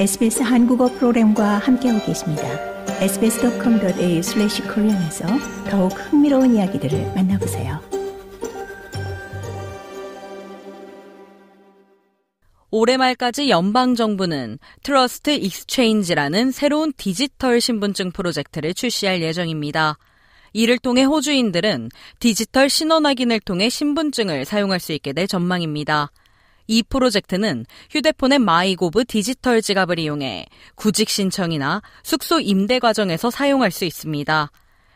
SBS 한국어 프로그램과 함께하고 계십니다. sbs.com.au 슬래시 코리안에서 더욱 흥미로운 이야기들을 만나보세요. 올해 말까지 연방정부는 트러스트 익스체인지라는 새로운 디지털 신분증 프로젝트를 출시할 예정입니다. 이를 통해 호주인들은 디지털 신원 확인을 통해 신분증을 사용할 수 있게 될 전망입니다. 이 프로젝트는 휴대폰의 마이고브 디지털 지갑을 이용해 구직 신청이나 숙소 임대 과정에서 사용할 수 있습니다.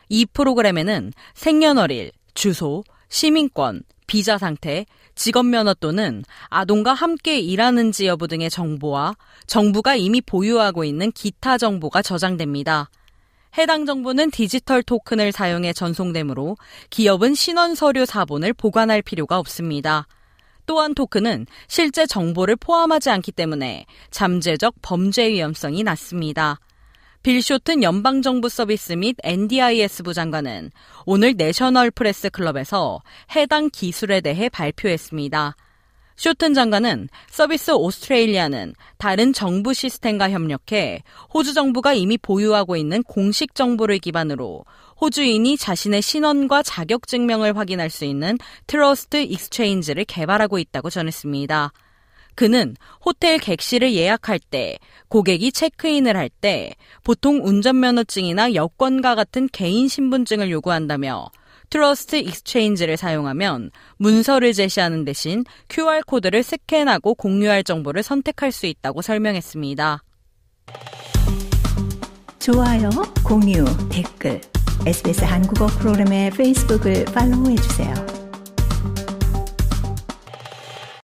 이 프로그램에는 생년월일, 주소, 시민권, 비자 상태, 직업 면허 또는 아동과 함께 일하는지 여부 등의 정보와 정부가 이미 보유하고 있는 기타 정보가 저장됩니다. 해당 정보는 디지털 토큰을 사용해 전송되므로 기업은 신원 서류 사본을 보관할 필요가 없습니다. 또한 토크는 실제 정보를 포함하지 않기 때문에 잠재적 범죄 위험성이 낮습니다. 빌쇼튼 연방정부 서비스 및 NDIS 부장관은 오늘 내셔널 프레스 클럽에서 해당 기술에 대해 발표했습니다. 쇼튼 장관은 서비스 오스트레일리아는 다른 정부 시스템과 협력해 호주 정부가 이미 보유하고 있는 공식 정보를 기반으로 호주인이 자신의 신원과 자격 증명을 확인할 수 있는 트러스트 익스체인지를 개발하고 있다고 전했습니다. 그는 호텔 객실을 예약할 때, 고객이 체크인을 할 때, 보통 운전면허증이나 여권과 같은 개인 신분증을 요구한다며 트러스트 익스체인지를 사용하면 문서를 제시하는 대신 QR코드를 스캔하고 공유할 정보를 선택할 수 있다고 설명했습니다. 좋아요, 공유, 댓글. SBS 한국어 프로그램의 페이스북을 팔로우해주세요.